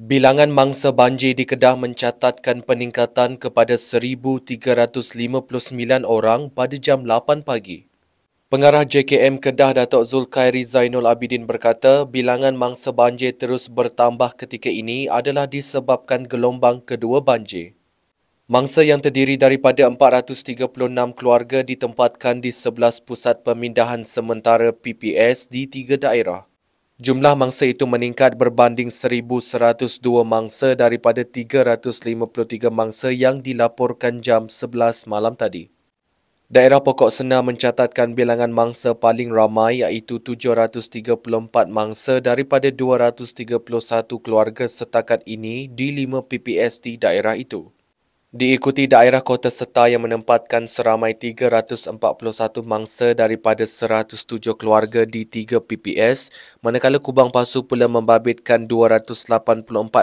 Bilangan mangsa banjir di Kedah mencatatkan peningkatan kepada 1359 orang pada jam 8 pagi. Pengarah JKM Kedah Datuk Zulkairi Zainul Abidin berkata, bilangan mangsa banjir terus bertambah ketika ini adalah disebabkan gelombang kedua banjir. Mangsa yang terdiri daripada 436 keluarga ditempatkan di 11 pusat pemindahan sementara PPS di tiga daerah. Jumlah mangsa itu meningkat berbanding 1,102 mangsa daripada 353 mangsa yang dilaporkan jam 11 malam tadi. Daerah Pokok Sena mencatatkan bilangan mangsa paling ramai iaitu 734 mangsa daripada 231 keluarga setakat ini di 5 PPST daerah itu diikuti daerah kota serta yang menempatkan seramai 341 mangsa daripada 107 keluarga di 3 PPS, manakala Kubang Pasu pula membabitkan 284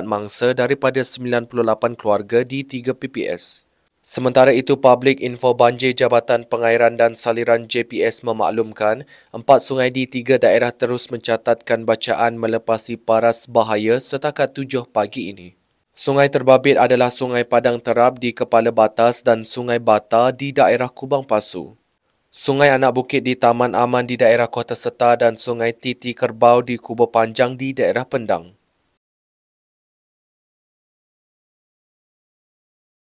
mangsa daripada 98 keluarga di 3 PPS. Sementara itu, Public Info Banjir Jabatan Pengairan dan Saliran JPS memaklumkan empat sungai di tiga daerah terus mencatatkan bacaan melepasi paras bahaya setakat tujuh pagi ini. Sungai Terbabit adalah Sungai Padang Terap di Kepala Batas dan Sungai Bata di daerah Kubang Pasu. Sungai Anak Bukit di Taman Aman di daerah Kota Seta dan Sungai Titi Kerbau di Kubu Panjang di daerah Pendang.